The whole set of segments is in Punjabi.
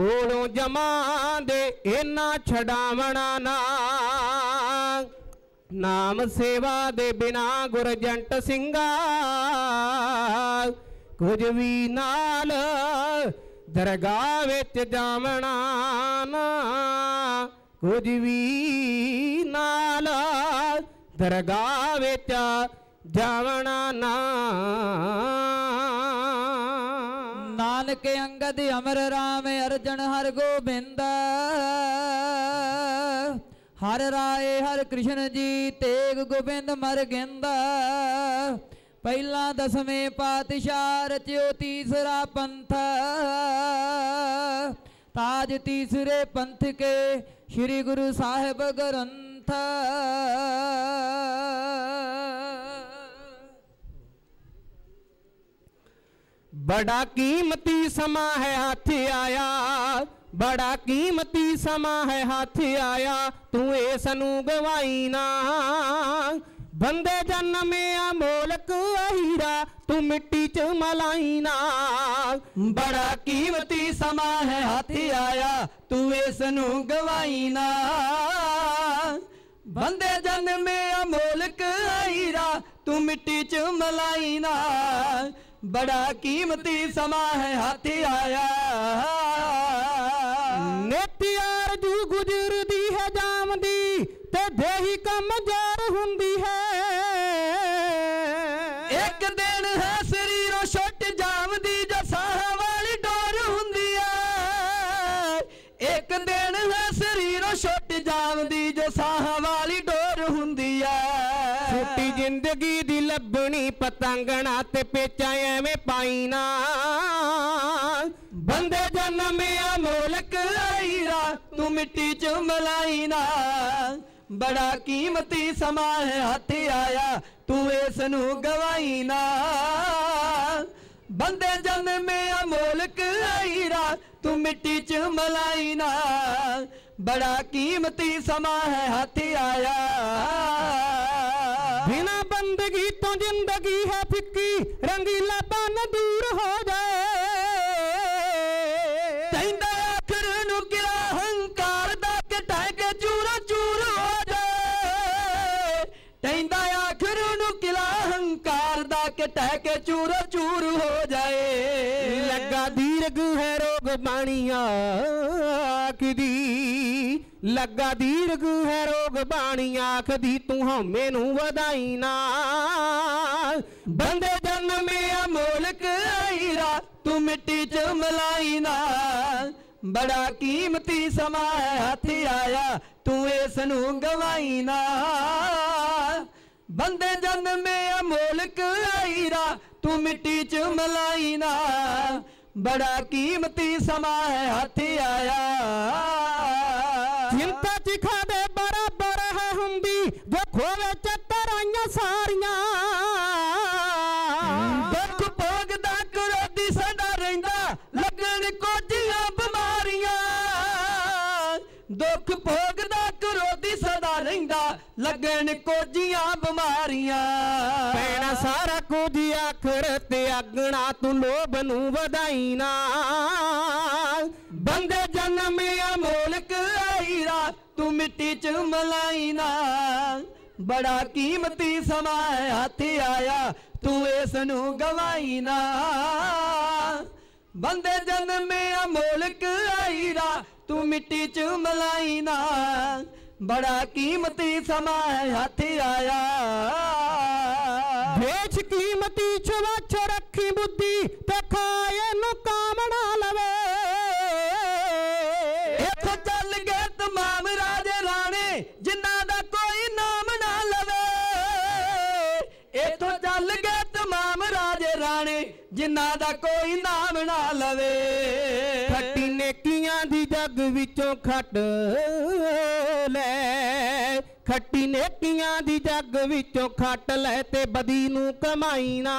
ਕੋਲੋਂ ਜਮਾਂ ਦੇ ਇਹਨਾਂ ਛਡਾਵਣਾ ਨਾ ਨਾਮ ਸੇਵਾ ਦੇ ਬਿਨਾ ਗੁਰਜੰਟ ਸਿੰਘਾ ਕੁਝ ਵੀ ਨਾਲ ਦਰਗਾਹ ਵਿੱਚ ਜਾਵਣਾ ਨਾ ਕੁਝ ਵੀ ਨਾਲ ਦਰਗਾਹ ਵਿੱਚ ਜਾਵਣਾ ਨਾ ਕੇ ਅੰਗਦ ਅਮਰ RAM ਅਰਜਨ ਹਰ ਗੋਬਿੰਦ ਹਰ ਰਾਏ ਹਰ ਕ੍ਰਿਸ਼ਨ ਜੀ ਤੇਗ ਗੋਬਿੰਦ ਮਰ ਗਿੰਦਾ ਪਹਿਲਾ ਦਸਵੇਂ ਪਾਤਸ਼ਾਹ ਰਚਿਓ ਤੀਸਰਾ ਪੰਥ ਤਾਜ ਤੀਸਰੇ ਪੰਥ ਕੇ ਸ੍ਰੀ ਗੁਰੂ ਸਾਹਿਬ ਗ੍ਰੰਥ ਬੜਾ ਕੀਮਤੀ ਸਮਾਂ ਹੈ ਹੱਥ ਆਇਆ ਬੜਾ ਕੀਮਤੀ ਸਮਾਂ ਹੈ ਹੱਥ ਆਇਆ ਤੂੰ ਇਸ ਨੂੰ ਗਵਾਈ ਨਾ ਬੰਦੇ ਜਨਮੇ ਆ ਮੋਲਕ ਅਹੀਰਾ ਤੂੰ ਮਿੱਟੀ ਚ ਮਲਾਈ ਨਾ ਬੜਾ ਕੀਮਤੀ ਸਮਾਂ ਹੈ ਹੱਥ ਆਇਆ ਤੂੰ ਇਸ ਨੂੰ ਗਵਾਈ ਨਾ ਬੰਦੇ ਜਨਮੇ ਆ ਮੋਲਕ ਅਹੀਰਾ ਤੂੰ ਮਿੱਟੀ ਚ ਮਲਾਈ ਨਾ ਬੜਾ ਕੀਮਤੀ ਸਮਾਂ ਹੈ ਹੱਥ ਆਇਆ ਕੰਗਣਾ ਤੇ ਪੇਚਾ ਐਵੇਂ ਪਾਈ ਨਾ ਬੰਦੇ ਜਨਮਿਆ ਮੋਲਕ ਆਈਰਾ ਤੂੰ ਮਿੱਟੀ ਚ ਮਲਾਈ ਨਾ ਬੜਾ ਕੀਮਤੀ ਸਮਾਂ ਹੈ ਹੱਥ ਆਇਆ ਤੂੰ ਇਸ ਨੂੰ ਗਵਾਈ ਨਾ ਬੰਦੇ ਜਨਮੇ ਮੋਲਕ ਆਈਰਾ ਤੂੰ ਮਿੱਟੀ ਚ ਮਲਾਈ ਨਾ ਬੜਾ ਕੀਮਤੀ ਸਮਾਂ ਹੈ ਹੱਥ ਆਇਆ ਜ਼ਿੰਦਗੀ ਤੋਂ ਜ਼ਿੰਦਗੀ ਹੈ ਫਿੱਕੀ ਰੰਗੀਲਾ ਬਨ ਦੂਰ ਹੋ ਜਾਏ ਤੈਂਦਾ ਆਖਰ ਨੂੰ ਕਿਰਾ ਹੰਕਾਰ ਦਾ ਘਟਾ ਕੇ ਚੂਰਾ ਚੂਰ ਹੋ ਜਾਏ ਤੈਂਦਾ ਆਖਰ ਨੂੰ ਕਿਰਾ ਹੰਕਾਰ ਦਾ ਘਟਾ ਕੇ ਚੂਰਾ ਚੂਰ ਹੋ ਜਾਏ ਲੱਗਾ ਦੀਰਗ ਹੈ ਰੋਗ ਬਾਣੀਆਂ ਦੀ ਲੱਗਾ ਦੀਰਗ ਹੈ ਜੋਗ ਬਾਣੀ ਆਖਦੀ ਤੂੰ ਹਉਮੈ ਨੂੰ ਵਧਾਈ ਨਾ ਬੰਦੇ ਜਨਮੇ ਅਮੋਲਕ ਆਈਰਾ ਤੂੰ ਮਿੱਟੀ ਚ ਮਲਾਈ ਨਾ ਬੜਾ ਕੀਮਤੀ ਸਮਾਂ ਹੱਥ ਆਇਆ ਤੂੰ ਇਸ ਨੂੰ ਗਵਾਈ ਨਾ ਬੰਦੇ ਜਨਮੇ ਅਮੋਲਕ ਆਈਰਾ ਤੂੰ ਮਿੱਟੀ ਚ ਮਲਾਈ ਨਾ ਬੜਾ ਕੀਮਤੀ ਸਮਾਂ ਹੱਥ ਆਇਆ ਚਿੰਤਾ ਚਿਖਾ ਰਹਿੰਦਾ ਲੱਗਣ ਕੋਜੀਆਂ ਬਿਮਾਰੀਆਂ ਪੈਣਾ ਸਾਰਾ ਕੁਝ ਆਖਰ ਤੇ ਅਗਣਾ ਤੂੰ ਲੋਭ ਨੂੰ ਵਧਾਈ ਨਾ ਬੰਦੇ ਜਨਮੇ ਅਮੋਲਕ ਆਈਰਾ ਤੂੰ ਮਿੱਟੀ ਚ ਮਲਾਈ ਨਾ ਬੜਾ ਕੀਮਤੀ ਸਮਾਂ ਹੱਥ ਆਇਆ ਤੂੰ ਇਸ ਨੂੰ ਗਵਾਈ ਨਾ ਬੰਦੇ ਜਨਮੇ ਅਮੋਲਕ ਆਈਰਾ ਤੂੰ ਮਿੱਟੀ ਚ ਮਲਾਈ ਨਾ ਬੜਾ ਕੀਮਤੀ ਸਮਾਂ ਹੱਥ ਆਇਆ ਵੇਚ ਕੀਮਤੀ ਚਵਾਚ ਰੱਖੀ ਬੁੱਧੀ ਤੇ ਖਾਏ ਨੂੰ ਕਾਮਣਾ ਲਵੇ ਇੱਥੋਂ ਚੱਲ ਗਏ ਤਮਾਮ ਰਾਜੇ ਰਾਣੇ ਜਿਨ੍ਹਾਂ ਦਾ ਕੋਈ ਨਾਮ ਨਾ ਲਵੇ ਇੱਥੋਂ ਚੱਲ ਗਏ ਤਮਾਮ ਰਾਜੇ ਰਾਣੇ ਜਿਨ੍ਹਾਂ ਦਾ ਕੋਈ ਨਾਮ ਨਾ ਲਵੇ ਖੱਟ ਲੈ ਖੱਟੀ ਨੇਕੀਆਂ ਦੀ ਜੱਗ ਵਿੱਚੋਂ ਖੱਟ ਲੈ ਤੇ ਬਦੀ ਨੂੰ ਕਮਾਈ ਨਾ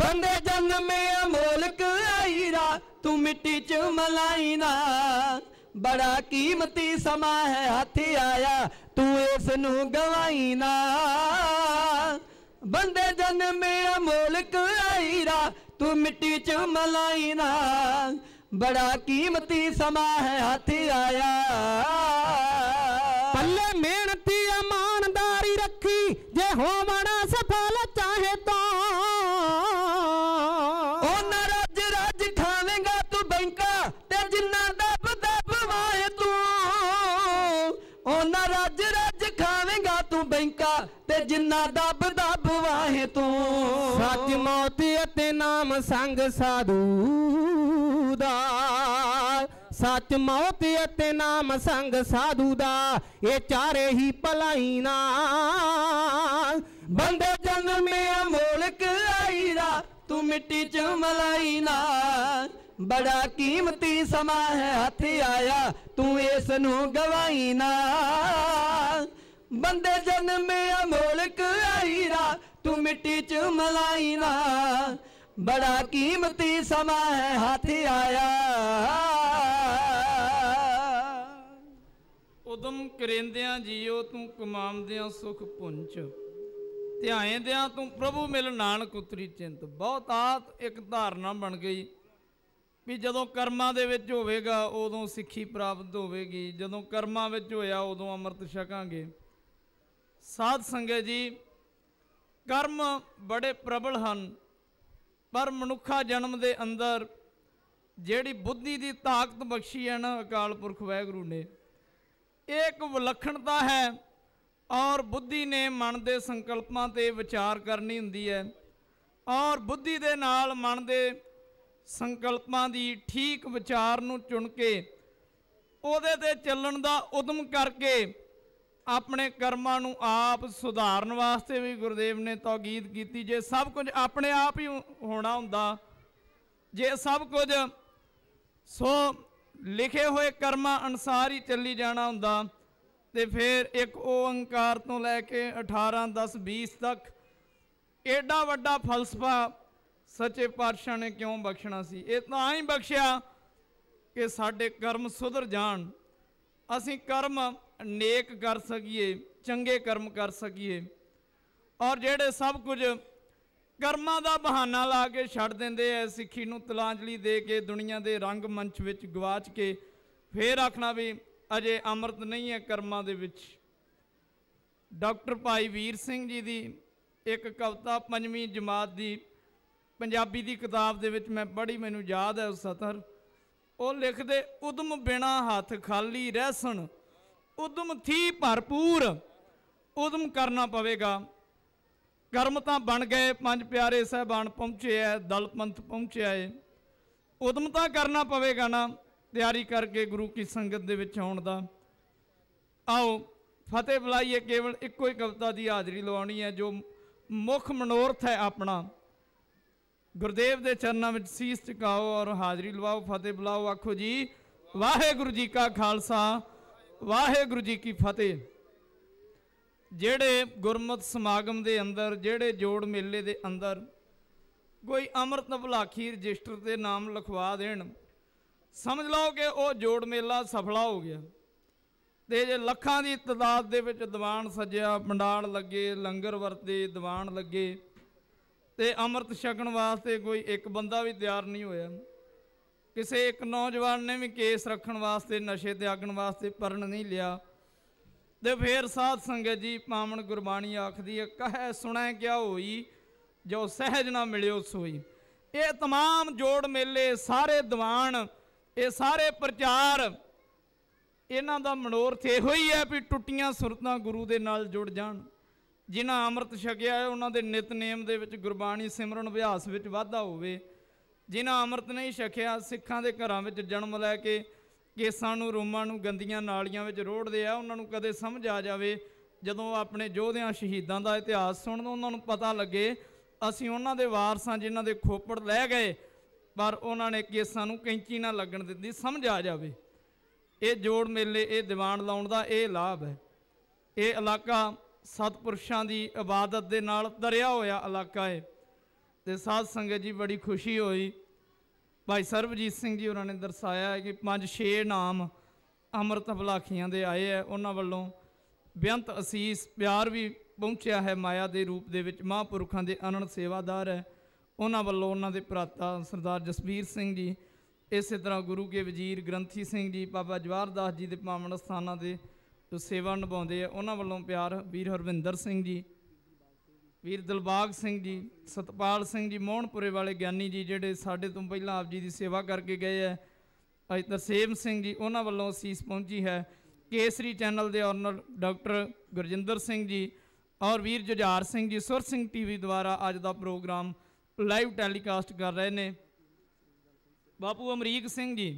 ਬੰਦੇ ਜਨਮੇ ਅਮੋਲਕ ਆਈਰਾ ਤੂੰ ਮਿੱਟੀ ਚ ਮਲਾਈ ਨਾ ਬੜਾ ਕੀਮਤੀ ਸਮਾਂ ਹੈ ਹੱਥ ਆਇਆ ਤੂੰ ਇਸ ਨੂੰ ਗਵਾਈ ਨਾ ਬੰਦੇ ਜਨਮੇ ਅਮੋਲਕ ਆਈਰਾ ਤੂੰ ਮਿੱਟੀ ਚ ਮਲਾਈ ਨਾ ਬੜਾ ਕੀਮਤੀ ਸਮਾਂ ਹੈ ਹੱਥ ਆਇਆ ਪੱਲੇ ਮਿਹਨਤੀ ਇਮਾਨਦਾਰੀ ਰੱਖੀ ਜੇ ਹੋਵਣਾ ਸਫਲ ਚਾਹੇ ਤਾਂ ਉਹ ਨਰਜ ਰਜ ਖਾਵੇਂਗਾ ਤੂੰ ਬੈਂਕਾ ਤੇ ਜਿੰਨਾ ਦਬ ਦਬ ਵਾਏ ਤੂੰ ਉਹ ਨਰਜ ਰਜ ਖਾਵੇਂਗਾ ਤੂੰ ਬੈਂਕਾ ਤੇ ਜਿੰਨਾ ਦਬ ਦਬ ਵਾਏ ਤੂੰ ਸੱਚ ਮੌਤ ਅਤੇ ਨਾਮ ਸੰਗ ਸਾਧੂ ਸੱਚ ਮੌਤ ਅਤੇ ਨਾਮ ਸੰਗ ਸਾਧੂ ਦਾ ਇਹ ਚਾਰੇ ਹੀ ਭਲਾਈ ਨਾ ਬੰਦੇ ਜਨਮੇ ਅਮੋਲਕ ਆਈਦਾ ਤੂੰ ਮਿੱਟੀ ਚ ਮਲਾਈ ਨਾ ਬੜਾ ਕੀਮਤੀ ਸਮਾਂ ਹੈ ਹੱਥ ਆਇਆ ਤੂੰ ਇਸ ਨੂੰ ਗਵਾਈ ਨਾ ਬੰਦੇ ਜਨਮੇ ਅਮੋਲਕ ਆਈਦਾ ਤੂੰ ਮਿੱਟੀ ਚ ਮਲਾਈ ਨਾ ਬੜਾ ਕੀਮਤੀ ਸਮਾਂ ਹੈ ਹੱਥ ਆਇਆ ਉਦਮ ਕਰੇਂਦਿਆਂ ਜੀਓ ਤੂੰ ਕਮਾਉਂਦਿਆਂ ਸੁਖ ਪੁੰਚ ਧਿਆਏਂਦਿਆਂ ਤੂੰ ਪ੍ਰਭੂ ਮਿਲ ਨਾਨਕ ਉਤਰੀ ਚਿੰਤ ਬਹੁਤ ਆਤ ਇੱਕ ਧਾਰਨਾ ਬਣ ਗਈ ਵੀ ਜਦੋਂ ਕਰਮਾਂ ਦੇ ਵਿੱਚ ਹੋਵੇਗਾ ਉਦੋਂ ਸਿੱਖੀ ਪ੍ਰਾਪਤ ਹੋਵੇਗੀ ਜਦੋਂ ਕਰਮਾਂ ਵਿੱਚ ਹੋਇਆ ਉਦੋਂ ਅੰਮ੍ਰਿਤ ਛਕਾਂਗੇ ਸਾਧ ਸੰਗਤ ਜੀ ਕਰਮ ਬੜੇ ਪ੍ਰਬਲ ਹਨ ਪਰ ਮਨੁੱਖਾ ਜਨਮ ਦੇ ਅੰਦਰ ਜਿਹੜੀ ਬੁੱਧੀ ਦੀ ਤਾਕਤ ਬਖਸ਼ੀ ਹੈ ਨਾ ਅਕਾਲ ਪੁਰਖ ਵਾਹਿਗੁਰੂ ਨੇ ਇੱਕ ਵਿਲੱਖਣਤਾ ਹੈ ਔਰ ਬੁੱਧੀ ਨੇ ਮਨ ਦੇ ਸੰਕਲਪਾਂ ਤੇ ਵਿਚਾਰ ਕਰਨੀ ਹੁੰਦੀ ਹੈ ਔਰ ਬੁੱਧੀ ਦੇ ਨਾਲ ਮਨ ਦੇ ਸੰਕਲਪਾਂ ਦੀ ਠੀਕ ਵਿਚਾਰ ਨੂੰ ਚੁਣ ਕੇ ਉਹਦੇ ਤੇ ਚੱਲਣ ਦਾ ਉਦਮ ਕਰਕੇ ਆਪਣੇ ਕਰਮਾਂ ਨੂੰ ਆਪ ਸੁਧਾਰਨ ਵਾਸਤੇ ਵੀ ਗੁਰਦੇਵ ਨੇ ਤੌਗੀਦ ਕੀਤੀ ਜੇ ਸਭ ਕੁਝ ਆਪਣੇ ਆਪ ਹੀ ਹੋਣਾ ਹੁੰਦਾ ਜੇ ਸਭ ਕੁਝ ਸੋ ਲਿਖੇ ਹੋਏ ਕਰਮਾਂ ਅਨਸਾਰ ਹੀ ਚੱਲੀ ਜਾਣਾ ਹੁੰਦਾ ਤੇ ਫਿਰ ਇੱਕ ਓੰਕਾਰ ਤੋਂ ਲੈ ਕੇ 18 10 20 ਤੱਕ ਐਡਾ ਵੱਡਾ ਫਲਸਫਾ ਸੱਚੇ ਪਾਤਸ਼ਾਹ ਨੇ ਕਿਉਂ ਬਖਸ਼ਣਾ ਸੀ ਇਹ ਤਾਂ ਹੀ ਬਖਸ਼ਿਆ ਕਿ ਸਾਡੇ ਕਰਮ ਸੁਧਰ ਜਾਣ ਅਸੀਂ ਕਰਮ ਨੇਕ ਕਰ ਸਕੀਏ ਚੰਗੇ ਕਰਮ ਕਰ ਸਕੀਏ ਔਰ ਜਿਹੜੇ ਸਭ ਕੁਝ ਕਰਮਾਂ ਦਾ ਬਹਾਨਾ ਲਾ ਕੇ ਛੱਡ ਦਿੰਦੇ ਐ ਸਿੱਖੀ ਨੂੰ ਤਲਾਂਜਲੀ ਦੇ ਕੇ ਦੁਨੀਆ ਦੇ ਰੰਗ ਮੰਚ ਵਿੱਚ ਗਵਾਚ ਕੇ ਫੇਰ ਆਖਣਾ ਵੀ ਅਜੇ ਅੰਮ੍ਰਿਤ ਨਹੀਂ ਹੈ ਕਰਮਾਂ ਦੇ ਵਿੱਚ ਡਾਕਟਰ ਭਾਈ ਵੀਰ ਸਿੰਘ ਜੀ ਦੀ ਇੱਕ ਕਵਿਤਾ ਪੰਜਵੀਂ ਜਮਾਤ ਦੀ ਪੰਜਾਬੀ ਦੀ ਕਿਤਾਬ ਦੇ ਵਿੱਚ ਮੈਂ ਪੜ੍ਹੀ ਮੈਨੂੰ ਯਾਦ ਹੈ ਉਹ ਸਤਰ ਉਹ ਲਿਖਦੇ ਉਦਮ ਬਿਨਾ ਹੱਥ ਖਾਲੀ ਰਹਿਸਣ ਉਦਮ ਥੀ ਭਰਪੂਰ ਉਦਮ ਕਰਨਾ ਪਵੇਗਾ ਕਰਮ ਤਾਂ ਬਣ ਗਏ ਪੰਜ ਪਿਆਰੇ ਸਹਿਬਾਨ ਪਹੁੰਚੇ ਐ ਦਲਪੰਥ ਪਹੁੰਚਿਆ ਐ ਉਦਮ ਤਾਂ ਕਰਨਾ ਪਵੇਗਾ ਨਾ ਤਿਆਰੀ ਕਰਕੇ ਗੁਰੂ ਕੀ ਸੰਗਤ ਦੇ ਵਿੱਚ ਆਉਣ ਦਾ ਆਓ ਫਤਿਹ ਬੁਲਾਈਏ ਕੇਵਲ ਇੱਕੋ ਹੀ ਕਵਿਤਾ ਦੀ ਹਾਜ਼ਰੀ ਲਵਾਉਣੀ ਹੈ ਜੋ ਮੁੱਖ ਮਨੋਰਥ ਹੈ ਆਪਣਾ ਗੁਰਦੇਵ ਦੇ ਚਰਨਾਂ ਵਿੱਚ ਸੀਸ ਝੁਕਾਓ ਔਰ ਹਾਜ਼ਰੀ ਲਵਾਓ ਫਤਿਹ ਬੁਲਾਓ ਆਖੋ ਜੀ ਵਾਹਿਗੁਰੂ ਜੀ ਕਾ ਖਾਲਸਾ ਵਾਹਿਗੁਰੂ ਜੀ ਕੀ ਫਤਿਹ ਜਿਹੜੇ ਗੁਰਮਤ ਸਮਾਗਮ ਦੇ ਅੰਦਰ ਜਿਹੜੇ ਜੋੜ ਮੇਲੇ ਦੇ ਅੰਦਰ ਕੋਈ ਅਮਰਤ ਭਲਾਖੀ ਰਜਿਸਟਰ ਤੇ ਨਾਮ ਲਿਖਵਾ ਦੇਣ ਸਮਝ ਲਓ ਕਿ ਉਹ ਜੋੜ ਮੇਲਾ ਸਫਲਾ ਹੋ ਗਿਆ ਤੇ ਜੇ ਲੱਖਾਂ ਦੀ ਤਦਾਦ ਦੇ ਵਿੱਚ ਦੀਵਾਨ ਸਜਿਆ ਪੰਡਾਲ ਲੱਗੇ ਲੰਗਰ ਵਰਤੇ ਦੀਵਾਨ ਲੱਗੇ ਤੇ ਅਮਰਤ ਛਕਣ ਵਾਸਤੇ ਕੋਈ ਇੱਕ ਬੰਦਾ ਵੀ ਤਿਆਰ ਨਹੀਂ ਹੋਇਆ ਕਿਸੇ ਇੱਕ ਨੌਜਵਾਨ ਨੇ ਵੀ ਕੇਸ ਰੱਖਣ ਵਾਸਤੇ ਨਸ਼ੇ ਤੇ ਆਗਣ ਵਾਸਤੇ ਪਰਣ ਨਹੀਂ ਲਿਆ ਤੇ ਫੇਰ ਸਾਧ ਸੰਗਤ ਜੀ ਪਾਵਨ ਗੁਰਬਾਣੀ ਆਖਦੀ ਹੈ ਕਹੈ ਸੁਣੈ ਕਿਆ ਹੋਈ ਜੋ ਸਹਿਜ ਨਾ ਮਿਲਿਓ ਸੋਈ ਇਹ तमाम ਜੋੜ ਮੇਲੇ ਸਾਰੇ ਦੀਵਾਨ ਇਹ ਸਾਰੇ ਪ੍ਰਚਾਰ ਇਹਨਾਂ ਦਾ ਮਨੋਰਥ ਇਹੋ ਹੀ ਹੈ ਵੀ ਟੁੱਟੀਆਂ ਸੁਰਤਾਂ ਗੁਰੂ ਦੇ ਨਾਲ ਜੁੜ ਜਾਣ ਜਿਨ੍ਹਾਂ ਅੰਮ੍ਰਿਤ ਛਕਿਆ ਹੈ ਉਹਨਾਂ ਦੇ ਨਿਤਨੇਮ ਦੇ ਵਿੱਚ ਗੁਰਬਾਣੀ ਸਿਮਰਨ ਅਭਿਆਸ ਵਿੱਚ ਵਾਧਾ ਹੋਵੇ ਜਿਨ੍ਹਾਂ ਅੰਮ੍ਰਿਤ ਨਹੀਂ ਛਕਿਆ ਸਿੱਖਾਂ ਦੇ ਘਰਾਂ ਵਿੱਚ ਜਨਮ ਲੈ ਕੇ ਕੇਸਾਂ ਨੂੰ ਰੋਮਾਂ ਨੂੰ ਗੰਦੀਆਂ ਨਾਲੀਆਂ ਵਿੱਚ ਰੋੜਦੇ ਆ ਉਹਨਾਂ ਨੂੰ ਕਦੇ ਸਮਝ ਆ ਜਾਵੇ ਜਦੋਂ ਆਪਣੇ ਯੋਧਿਆਂ ਸ਼ਹੀਦਾਂ ਦਾ ਇਤਿਹਾਸ ਸੁਣਨ ਉਹਨਾਂ ਨੂੰ ਪਤਾ ਲੱਗੇ ਅਸੀਂ ਉਹਨਾਂ ਦੇ ਵਾਰਸਾਂ ਜਿਨ੍ਹਾਂ ਦੇ ਖੋਪੜ ਲੈ ਗਏ ਪਰ ਉਹਨਾਂ ਨੇ ਕੇਸਾਂ ਨੂੰ ਕੈਂਚੀ ਨਾਲ ਲੱਗਣ ਦਿੱਤੀ ਸਮਝ ਆ ਜਾਵੇ ਇਹ ਜੋੜ ਮੇਲੇ ਇਹ ਦੀਵਾਨ ਲਾਉਣ ਦਾ ਇਹ ਲਾਭ ਹੈ ਇਹ ਇਲਾਕਾ ਸਤਪੁਰਸ਼ਾਂ ਦੀ ਇਬਾਦਤ ਦੇ ਨਾਲ ਦਰਿਆ ਹੋਇਆ ਇਲਾਕਾ ਹੈ ਤੇ ਸਾਧ ਸੰਗਤ ਜੀ ਬੜੀ ਖੁਸ਼ੀ ਹੋਈ ਭਾਈ ਸਰਬਜੀਤ ਸਿੰਘ ਜੀ ਉਹਨਾਂ ਨੇ ਦਰਸਾਇਆ ਹੈ ਕਿ ਪੰਜ ਛੇ ਨਾਮ ਅਮਰਤ ਬਲਾਖੀਆਂ ਦੇ ਆਏ ਹੈ ਉਹਨਾਂ ਵੱਲੋਂ ਬੇਅੰਤ ਅਸੀਸ ਪਿਆਰ ਵੀ ਪਹੁੰਚਿਆ ਹੈ ਮਾਇਆ ਦੇ ਰੂਪ ਦੇ ਵਿੱਚ ਮਹਾਂਪੁਰਖਾਂ ਦੇ ਅਨੰਦ ਸੇਵਾਦਾਰ ਹੈ ਉਹਨਾਂ ਵੱਲੋਂ ਉਹਨਾਂ ਦੇ ਪ੍ਰਾਤਾ ਸਰਦਾਰ ਜਸਬੀਰ ਸਿੰਘ ਜੀ ਇਸੇ ਤਰ੍ਹਾਂ ਗੁਰੂ ਕੇ ਵਜ਼ੀਰ ਗ੍ਰੰਥੀ ਸਿੰਘ ਜੀ ਬਾਬਾ ਜਵਾਰਦਾਸ ਜੀ ਦੇ ਪਾਵਨ ਸਥਾਨਾਂ ਦੇ ਜੋ ਸੇਵਾ ਨਿਭਾਉਂਦੇ ਆ ਉਹਨਾਂ ਵੱਲੋਂ ਪਿਆਰ ਵੀਰ ਹਰਵਿੰਦਰ ਸਿੰਘ ਜੀ ਵੀਰ ਦਿਲਬਾਗ ਸਿੰਘ ਜੀ ਸਤਪਾਲ ਸਿੰਘ ਜੀ ਮੋਹਨਪੁਰੇ ਵਾਲੇ ਗਿਆਨੀ ਜੀ ਜਿਹੜੇ ਸਾਡੇ ਤੋਂ ਪਹਿਲਾਂ ਆਪ ਜੀ ਦੀ ਸੇਵਾ ਕਰਕੇ ਗਏ ਐ ਅੱਜ ਤਰਸੇਮ ਸਿੰਘ ਜੀ ਉਹਨਾਂ ਵੱਲੋਂ ਅਸੀਸ ਪਹੁੰਚੀ ਹੈ ਕੇਸਰੀ ਚੈਨਲ ਦੇ ਆਨਰ ਡਾਕਟਰ ਗੁਰਜਿੰਦਰ ਸਿੰਘ ਜੀ ਔਰ ਵੀਰ ਜੁਝਾਰ ਸਿੰਘ ਜੀ ਸੁਰ ਸਿੰਘ ਟੀਵੀ ਦੁਆਰਾ ਅੱਜ ਦਾ ਪ੍ਰੋਗਰਾਮ ਲਾਈਵ ਟੈਲੀਕਾਸਟ ਕਰ ਰਹੇ ਨੇ ਬਾਪੂ ਅਮਰੀਕ ਸਿੰਘ ਜੀ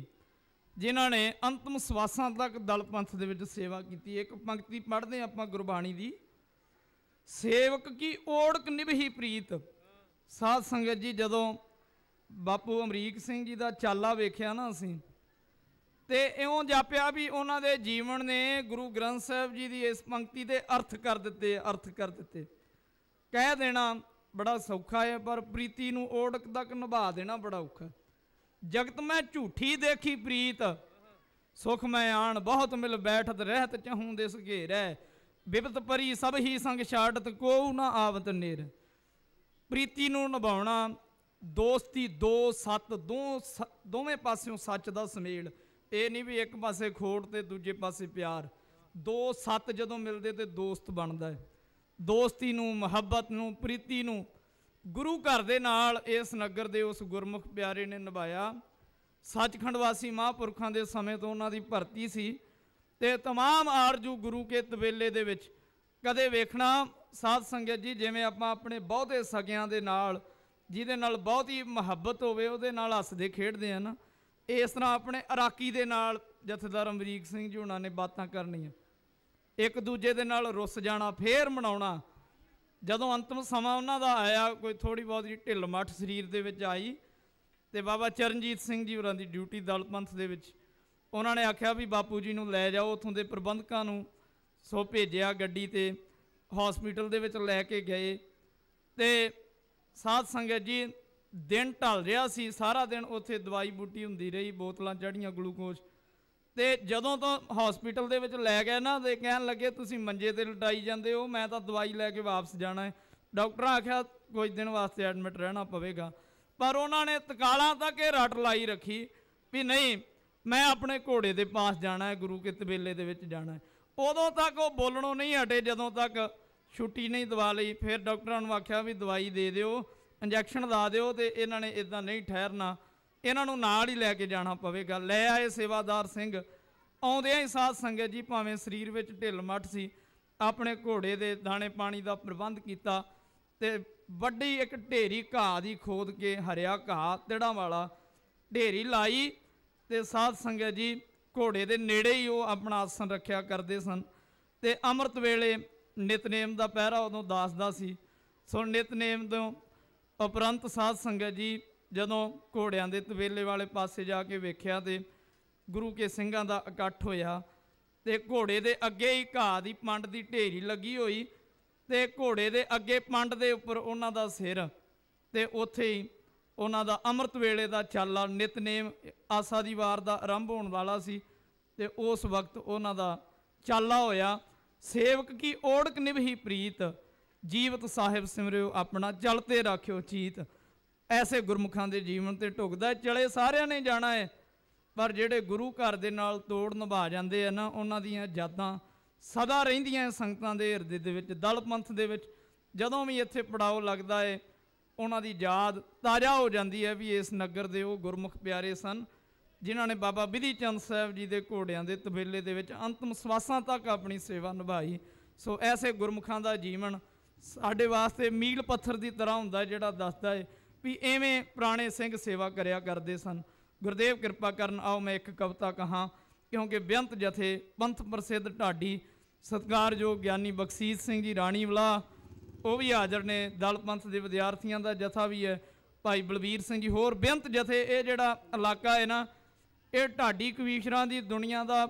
ਜਿਨ੍ਹਾਂ ਨੇ ਅੰਤਮ ਸਵਾਸਾਂ ਤੱਕ ਦਲ ਪੰਥ ਦੇ ਵਿੱਚ ਸੇਵਾ ਕੀਤੀ ਇੱਕ ਪੰਕਤੀ ਪੜ੍ਹਦੇ ਆਪਾਂ ਗੁਰਬਾਣੀ ਦੀ ਸੇਵਕ ਕੀ ਓੜਕ ਨਿਭਹੀ ਪ੍ਰੀਤ ਸਾਧ ਸੰਗਤ ਜੀ ਜਦੋਂ ਬਾਪੂ ਅਮਰੀਕ ਸਿੰਘ ਜੀ ਦਾ ਚਾਲਾ ਵੇਖਿਆ ਨਾ ਅਸੀਂ ਤੇ ਇਉਂ ਜਾਪਿਆ ਵੀ ਉਹਨਾਂ ਦੇ ਜੀਵਨ ਨੇ ਗੁਰੂ ਗ੍ਰੰਥ ਸਾਹਿਬ ਜੀ ਦੀ ਇਸ ਪੰਕਤੀ ਦੇ ਅਰਥ ਕਰ ਦਿੱਤੇ ਅਰਥ ਕਰ ਦਿੱਤੇ ਕਹਿ ਦੇਣਾ ਬੜਾ ਸੌਖਾ ਹੈ ਪਰ ਪ੍ਰੀਤੀ ਨੂੰ ਓੜਕ ਤੱਕ ਨਿਭਾ ਦੇਣਾ ਬੜਾ ਔਖਾ ਜਗਤ ਮੈਂ ਝੂਠੀ ਦੇਖੀ ਪ੍ਰੀਤ ਸੁਖ ਮੈਂ ਆਣ ਬਹੁਤ ਮਿਲ ਬੈਠਤ ਰਹਿਤ ਚਾਹੂੰ ਦੇਸ ਘੇਰੈ ਬਿਪਤ ਪਰੀ ਸਭ ਹੀ ਸੰਗ ਛਾੜਤ ਕੋ ਨਾ ਆਵਤ ਨੇਰ ਪ੍ਰੀਤੀ ਨੂੰ ਨਿਭਾਉਣਾ ਦੋਸਤੀ ਦੋ ਸੱਤ ਦੋ ਦੋਵੇਂ ਪਾਸਿਓਂ ਸੱਚ ਦਾ ਸਮੇਲ ਇਹ ਨਹੀਂ ਵੀ ਇੱਕ ਪਾਸੇ ਖੋੜ ਤੇ ਦੂਜੇ ਪਾਸੇ ਪਿਆਰ ਦੋ ਸੱਤ ਜਦੋਂ ਮਿਲਦੇ ਤੇ ਦੋਸਤ ਬਣਦਾ ਹੈ ਦੋਸਤੀ ਨੂੰ ਮੁਹੱਬਤ ਨੂੰ ਪ੍ਰੀਤੀ ਨੂੰ ਗੁਰੂ ਘਰ ਦੇ ਨਾਲ ਇਸ ਨਗਰ ਦੇ ਉਸ ਗੁਰਮੁਖ ਪਿਆਰੇ ਨੇ ਨਿਭਾਇਆ ਸੱਚਖੰਡ ਵਾਸੀ ਮਹਾਂਪੁਰਖਾਂ ਦੇ ਸਮੇਂ ਤੋਂ ਉਹਨਾਂ ਦੀ ਭਰਤੀ ਸੀ ਤੇ तमाम ਆਰਜੂ ਗੁਰੂ ਕੇ ਤਵੇਲੇ ਦੇ ਵਿੱਚ ਕਦੇ ਵੇਖਣਾ ਸਾਧ ਸੰਗਤ ਜੀ ਜਿਵੇਂ ਆਪਾਂ ਆਪਣੇ ਬਹੁਤੇ ਸਗਿਆਂ ਦੇ ਨਾਲ ਜਿਹਦੇ ਨਾਲ ਬਹੁਤੀ ਮੁਹੱਬਤ ਹੋਵੇ ਉਹਦੇ ਨਾਲ ਹੱਸਦੇ ਖੇਡਦੇ ਆ ਨਾ ਇਸ ਤਰ੍ਹਾਂ ਆਪਣੇ ਇਰਾਕੀ ਦੇ ਨਾਲ ਜਥੇਦਾਰ ਅਮਰੀਕ ਸਿੰਘ ਜੀ ਉਹਨਾਂ ਨੇ ਬਾਤਾਂ ਕਰਨੀਆਂ ਇੱਕ ਦੂਜੇ ਦੇ ਨਾਲ ਰੁੱਸ ਜਾਣਾ ਫੇਰ ਮਨਾਉਣਾ ਜਦੋਂ ਅੰਤਮ ਸਮਾਂ ਉਹਨਾਂ ਦਾ ਆਇਆ ਕੋਈ ਥੋੜੀ ਬਹੁਤ ਜੀ ਢਿੱਲਮੱਠ ਸਰੀਰ ਦੇ ਵਿੱਚ ਆਈ ਤੇ ਬਾਬਾ ਚਰਨਜੀਤ ਸਿੰਘ ਜੀ ਹੋਰਾਂ ਦੀ ਡਿਊਟੀ ਦਲਪੰਥ ਦੇ ਵਿੱਚ ਉਹਨਾਂ ਨੇ ਆਖਿਆ ਵੀ ਬਾਪੂ ਜੀ ਨੂੰ ਲੈ ਜਾਓ ਉੱਥੋਂ ਦੇ ਪ੍ਰਬੰਧਕਾਂ ਨੂੰ ਸੋ ਭੇਜਿਆ ਗੱਡੀ ਤੇ ਹਸਪੀਟਲ ਦੇ ਵਿੱਚ ਲੈ ਕੇ ਗਏ ਤੇ ਸਾਧ ਸੰਗਤ ਜੀ ਦਿਨ ਢਲ ਰਿਹਾ ਸੀ ਸਾਰਾ ਦਿਨ ਉੱਥੇ ਦਵਾਈ ਬੂਟੀ ਹੁੰਦੀ ਰਹੀ ਬੋਤਲਾਂ ਚੜੀਆਂ ਗਲੂਕੋਜ਼ ਤੇ ਜਦੋਂ ਤੋਂ ਹਸਪੀਟਲ ਦੇ ਵਿੱਚ ਲੈ ਗਏ ਨਾ ਤੇ ਕਹਿਣ ਲੱਗੇ ਤੁਸੀਂ ਮੰਜੇ ਤੇ ਲਟਾਈ ਜਾਂਦੇ ਹੋ ਮੈਂ ਤਾਂ ਦਵਾਈ ਲੈ ਕੇ ਵਾਪਸ ਜਾਣਾ ਹੈ ਡਾਕਟਰਾਂ ਆਖਿਆ ਕੁਝ ਦਿਨ ਵਾਸਤੇ ਐਡਮਿਟ ਰਹਿਣਾ ਪਵੇਗਾ ਪਰ ਉਹਨਾਂ ਨੇ ਤਕਾਲਾਂ ਤੱਕ ਇਹ ਰਟ ਲਾਈ ਰੱਖੀ ਵੀ ਨਹੀਂ ਮੈਂ ਆਪਣੇ ਘੋੜੇ ਦੇ ਪਾਸ ਜਾਣਾ ਹੈ ਗੁਰੂ ਕੇ ਤਬੇਲੇ ਦੇ ਵਿੱਚ ਜਾਣਾ ਹੈ ਉਦੋਂ ਤੱਕ ਉਹ ਬੋਲਣੋਂ ਨਹੀਂ ਹਟੇ ਜਦੋਂ ਤੱਕ ਛੁੱਟੀ ਨਹੀਂ ਦਵਾ ਲਈ ਫਿਰ ਡਾਕਟਰਾਂ ਨੂੰ ਆਖਿਆ ਵੀ ਦਵਾਈ ਦੇ ਦਿਓ ਇੰਜੈਕਸ਼ਨ ਦਾ ਦਿਓ ਤੇ ਇਹਨਾਂ ਨੇ ਇਦਾਂ ਨਹੀਂ ਠਹਿਰਨਾ ਇਹਨਾਂ ਨੂੰ ਨਾਲ ਹੀ ਲੈ ਕੇ ਜਾਣਾ ਪਵੇਗਾ ਲੈ ਆਏ ਸੇਵਾਦਾਰ ਸਿੰਘ ਆਉਂਦਿਆਂ ਹੀ ਸਾਧ ਸੰਗਤ ਜੀ ਭਾਵੇਂ ਸਰੀਰ ਵਿੱਚ ਢਿੱਲ ਮੱਠ ਸੀ ਆਪਣੇ ਘੋੜੇ ਦੇ ਦਾਣੇ ਪਾਣੀ ਦਾ ਪ੍ਰਬੰਧ ਕੀਤਾ ਤੇ ਵੱਡੀ ਇੱਕ ਢੇਰੀ ਘਾਹ ਦੀ ਖੋਦ ਕੇ ਹਰਿਆ ਘਾਹ ਤੜਾਂ ਵਾਲਾ ਢੇਰੀ ਲਾਈ ਤੇ ਸਾਧ ਸੰਗਤ ਜੀ ਘੋੜੇ ਦੇ ਨੇੜੇ ਹੀ ਉਹ ਆਪਣਾ ਆਸਨ ਰੱਖਿਆ ਕਰਦੇ ਸਨ ਤੇ ਅੰਮ੍ਰਿਤ ਵੇਲੇ ਨਿਤਨੇਮ ਦਾ ਪਹਿਰਾ ਉਦੋਂ ਦੱਸਦਾ ਸੀ ਸੋ ਨਿਤਨੇਮ ਤੋਂ ਉਪਰੰਤ ਸਾਧ ਸੰਗਤ ਜੀ ਜਦੋਂ ਘੋੜਿਆਂ ਦੇ ਤਵੇਲੇ ਵਾਲੇ ਪਾਸੇ ਜਾ ਕੇ ਵੇਖਿਆ ਤੇ ਗੁਰੂ ਕੇ ਸਿੰਘਾਂ ਦਾ ਇਕੱਠ ਹੋਇਆ ਤੇ ਘੋੜੇ ਦੇ ਅੱਗੇ ਹੀ ਘਾਹ ਦੀ ਪੰਡ ਦੀ ਢੇਰੀ ਲੱਗੀ ਹੋਈ ਤੇ ਘੋੜੇ ਦੇ ਅੱਗੇ ਪੰਡ ਦੇ ਉੱਪਰ ਉਹਨਾਂ ਦਾ ਸਿਰ ਤੇ ਉੱਥੇ ਹੀ ਉਹਨਾਂ ਦਾ ਅੰਮ੍ਰਿਤ ਵੇਲੇ ਦਾ ਚਾਲਾ ਨਿਤਨੇਮ ਆਸਾ ਦੀ ਵਾਰ ਦਾ ਆਰੰਭ ਹੋਣ ਵਾਲਾ ਸੀ ਤੇ ਉਸ ਵਕਤ ਉਹਨਾਂ ਦਾ ਚਾਲਾ ਹੋਇਆ ਸੇਵਕ ਕੀ ਓੜਕ ਨਿਭਹੀ ਪ੍ਰੀਤ ਜੀਵਤ ਸਾਹਿਬ ਸਿਮਰਿਓ ਆਪਣਾ ਚਲਤੇ ਰੱਖਿਓ ਚੀਤ ਐਸੇ ਗੁਰਮੁਖਾਂ ਦੇ ਜੀਵਨ ਤੇ ਢੁਕਦਾ ਚਲੇ ਸਾਰਿਆਂ ਨੇ ਜਾਣਾ ਹੈ ਪਰ ਜਿਹੜੇ ਗੁਰੂ ਘਰ ਦੇ ਨਾਲ ਤੋੜ ਨਿਭਾ ਜਾਂਦੇ ਆ ਨਾ ਉਹਨਾਂ ਦੀਆਂ ਯਾਦਾਂ ਸਦਾ ਰਹਿੰਦੀਆਂ ਸੰਗਤਾਂ ਦੇ ਹਿਰਦੇ ਦੇ ਵਿੱਚ ਦਲ ਪੰਥ ਦੇ ਵਿੱਚ ਜਦੋਂ ਵੀ ਇੱਥੇ ਪੜਾਓ ਲੱਗਦਾ ਹੈ ਉਹਨਾਂ ਦੀ ਯਾਦ ਤਾਜ਼ਾ ਹੋ ਜਾਂਦੀ ਹੈ ਵੀ ਇਸ ਨਗਰ ਦੇ ਉਹ ਗੁਰਮੁਖ ਪਿਆਰੇ ਸਨ ਜਿਨ੍ਹਾਂ ਨੇ ਬਾਬਾ ਬਿਧੀ ਚੰਦ ਸਾਹਿਬ ਜੀ ਦੇ ਘੋੜਿਆਂ ਦੇ ਤਬੇਲੇ ਦੇ ਵਿੱਚ ਅੰਤਮ ਸਵਾਸਾਂ ਤੱਕ ਆਪਣੀ ਸੇਵਾ ਨਿਭਾਈ ਸੋ ਐਸੇ ਗੁਰਮੁਖਾਂ ਦਾ ਜੀਵਨ ਸਾਡੇ ਵਾਸਤੇ ਮੀਲ ਪੱਥਰ ਦੀ ਤਰ੍ਹਾਂ ਹੁੰਦਾ ਜਿਹੜਾ ਦੱਸਦਾ ਹੈ ਵੀ ਐਵੇਂ ਪੁਰਾਣੇ ਸਿੰਘ ਸੇਵਾ ਕਰਿਆ ਕਰਦੇ ਸਨ ਗੁਰਦੇਵ ਕਿਰਪਾ ਕਰਨ ਆਓ ਮੈਂ ਇੱਕ ਕਵਿਤਾ ਕਹਾ ਕਿਉਂਕਿ ਬਿਆੰਤ ਜਥੇ ਪੰਥ ਪ੍ਰਸਿੱਧ ਢਾਡੀ ਸਤਕਾਰਯੋਗ ਗਿਆਨੀ ਬਖਸ਼ੀਸ਼ ਸਿੰਘ ਜੀ ਵਾਲਾ ਉਹ ਵੀ ਹਾਜ਼ਰ ਨੇ ਦਲਪੰਥ ਦੇ ਵਿਦਿਆਰਥੀਆਂ ਦਾ ਜਥਾ ਵੀ ਹੈ ਭਾਈ ਬਲਬੀਰ ਸਿੰਘ ਜੀ ਹੋਰ ਬੇਅੰਤ ਜਥੇ ਇਹ ਜਿਹੜਾ ਇਲਾਕਾ ਹੈ ਨਾ ਇਹ ਢਾਡੀ ਕਵੀਸ਼ਰਾਂ ਦੀ ਦੁਨੀਆ ਦਾ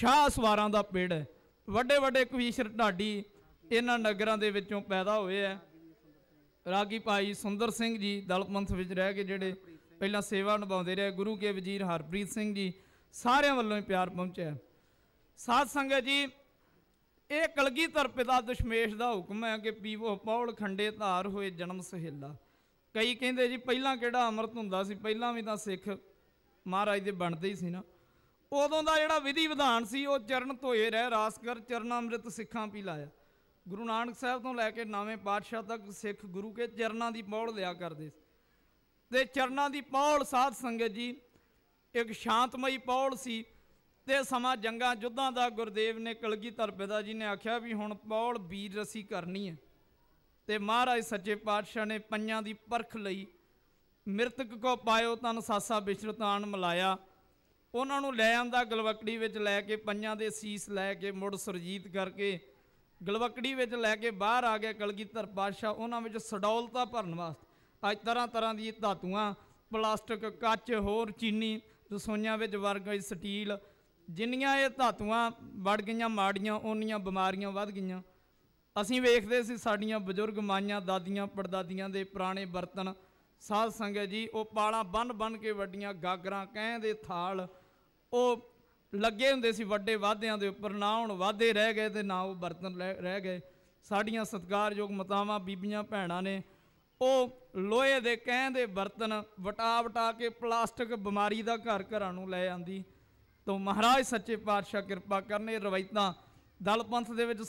ਸ਼ਾਹ ਸਵਾਰਾਂ ਦਾ ਪੇੜ ਹੈ ਵੱਡੇ ਵੱਡੇ ਕਵੀਸ਼ਰ ਢਾਡੀ ਇਹਨਾਂ ਨਗਰਾਂ ਦੇ ਵਿੱਚੋਂ ਪੈਦਾ ਹੋਏ ਆ ਰਾਗੀ ਭਾਈ ਸੁੰਦਰ ਸਿੰਘ ਜੀ ਦਲਪੰਥ ਵਿੱਚ ਰਹਿ ਕੇ ਜਿਹੜੇ ਪਹਿਲਾਂ ਸੇਵਾ ਨਿਭਾਉਂਦੇ ਰਹੇ ਗੁਰੂ ਕੇ ਵਜ਼ੀਰ ਹਰਪ੍ਰੀਤ ਸਿੰਘ ਜੀ ਸਾਰਿਆਂ ਵੱਲੋਂ ਹੀ ਪਿਆਰ ਪਹੁੰਚਿਆ ਸਾਧ ਸੰਗਤ ਜੀ ਇਹ ਕਲਗੀਧਰ ਪਿਤਾ ਦਸ਼ਮੇਸ਼ ਦਾ ਹੁਕਮ ਹੈ ਕਿ ਪੀਵੋ ਪੌਲ ਖੰਡੇ ਧਾਰ ਹੋਏ ਜਨਮ ਸਹੇਲਾ ਕਈ ਕਹਿੰਦੇ ਜੀ ਪਹਿਲਾਂ ਕਿਹੜਾ ਅੰਮ੍ਰਿਤ ਹੁੰਦਾ ਸੀ ਪਹਿਲਾਂ ਵੀ ਤਾਂ ਸਿੱਖ ਮਹਾਰਾਜ ਦੇ ਬਣਦੇ ਹੀ ਸੀ ਨਾ ਉਦੋਂ ਦਾ ਜਿਹੜਾ ਵਿਧੀ ਵਿਧਾਨ ਸੀ ਉਹ ਚਰਨ ਧੋਏ ਰਹਿ ਰਾਸਕਰ ਚਰਨ ਅੰਮ੍ਰਿਤ ਸਿੱਖਾਂ ਪੀ ਲਾਇਆ ਗੁਰੂ ਨਾਨਕ ਸਾਹਿਬ ਤੋਂ ਲੈ ਕੇ ਨਵੇਂ ਪਾਤਸ਼ਾਹ ਤੱਕ ਸਿੱਖ ਗੁਰੂ ਕੇ ਚਰਨਾਂ ਦੀ ਪੌੜ ਲਿਆ ਕਰਦੇ ਸੀ ਤੇ ਚਰਨਾਂ ਦੀ ਪੌੜ ਸਾਧ ਸੰਗਤ ਜੀ ਇੱਕ ਸ਼ਾਂਤਮਈ ਪੌੜ ਸੀ ਤੇ ਸਮਾਂ ਜੰਗਾਂ ਜੁੱਧਾਂ ਦਾ ਗੁਰਦੇਵ ਨੇ ਕਲਗੀਧਰ ਪਿਤਾ ਜੀ ਨੇ ਆਖਿਆ ਵੀ ਹੁਣ ਪੌੜ ਵੀਰ ਰਸੀ ਕਰਨੀ ਹੈ ਤੇ ਮਹਾਰਾਜ ਸੱਚੇ ਪਾਤਸ਼ਾਹ ਨੇ ਪੰਜਾਂ ਦੀ ਪਰਖ ਲਈ ਮਿਰਤਕ ਕੋ ਪਾਇਓ ਤਨ ਸਾਸਾ ਬਿਸ਼ਰਤਾਨ ਮਲਾਇਆ ਉਹਨਾਂ ਨੂੰ ਲੈ ਆਂਦਾ ਗਲਵਕੜੀ ਵਿੱਚ ਲੈ ਕੇ ਪੰਜਾਂ ਦੇ ਸੀਸ ਲੈ ਕੇ ਮੁੜ ਸਰਜੀਤ ਕਰਕੇ ਗਲਵਕੜੀ ਵਿੱਚ ਲੈ ਕੇ ਬਾਹਰ ਆ ਗਿਆ ਕਲਗੀਧਰ ਪਾਤਸ਼ਾਹ ਉਹਨਾਂ ਵਿੱਚ ਸਡੌਲਤਾ ਭਰਨ ਵਾਸਤੇ ਅੱਜ ਤਰ੍ਹਾਂ ਤਰ੍ਹਾਂ ਦੀ ਧਾਤੂਆਂ ਪਲਾਸਟਿਕ ਕੱਚ ਹੋਰ ਚੀਨੀ ਦਸੋਈਆਂ ਵਿੱਚ ਵਰਗ ਸਟੀਲ ਜਿੰਨੀਆਂ ਇਹ ਧਾਤੂਆਂ ਵੜ ਗਈਆਂ ਮਾੜੀਆਂ ਉਹਨੀਆਂ ਬਿਮਾਰੀਆਂ ਵੱਧ ਗਈਆਂ ਅਸੀਂ ਵੇਖਦੇ ਸੀ ਸਾਡੀਆਂ ਬਜ਼ੁਰਗ ਮਾਈਆਂ ਦਾਦੀਆਂ ਪੜਦਾਦੀਆਂ ਦੇ ਪੁਰਾਣੇ ਬਰਤਨ ਸਾਧ ਸੰਗਤ ਜੀ ਉਹ ਪਾਲਾਂ ਬੰਨ ਬੰਨ ਕੇ ਵੱਡੀਆਂ ਗਾਗਰਾਂ ਕਹਿ ਦੇ ਥਾਲ ਉਹ ਲੱਗੇ ਹੁੰਦੇ ਸੀ ਵੱਡੇ ਵਾਧਿਆਂ ਦੇ ਉੱਪਰ ਨਾ ਹੁਣ ਵਾਧੇ ਰਹਿ ਗਏ ਤੇ ਨਾ ਉਹ ਬਰਤਨ ਰਹਿ ਗਏ ਸਾਡੀਆਂ ਸਤਕਾਰਯੋਗ ਮਤਾਵਾਂ ਬੀਬੀਆਂ ਭੈਣਾਂ ਨੇ ਉਹ ਲੋਹੇ ਦੇ ਕਹਿ ਦੇ ਬਰਤਨ ਵਟਾ ਵਟਾ ਕੇ ਪਲਾਸਟਿਕ ਬਿਮਾਰੀ ਦਾ ਘਰ ਘਰਾਂ ਨੂੰ ਲੈ ਆਂਦੀ ਤੋਂ ਮਹਾਰਾਜ ਸੱਚੇ ਪਾਤਸ਼ਾਹ ਕਿਰਪਾ ਕਰਨੇ ਰਵਾਇਤਾਂ ਦਲ ਪੰਥ ਦੇ ਵਿੱਚ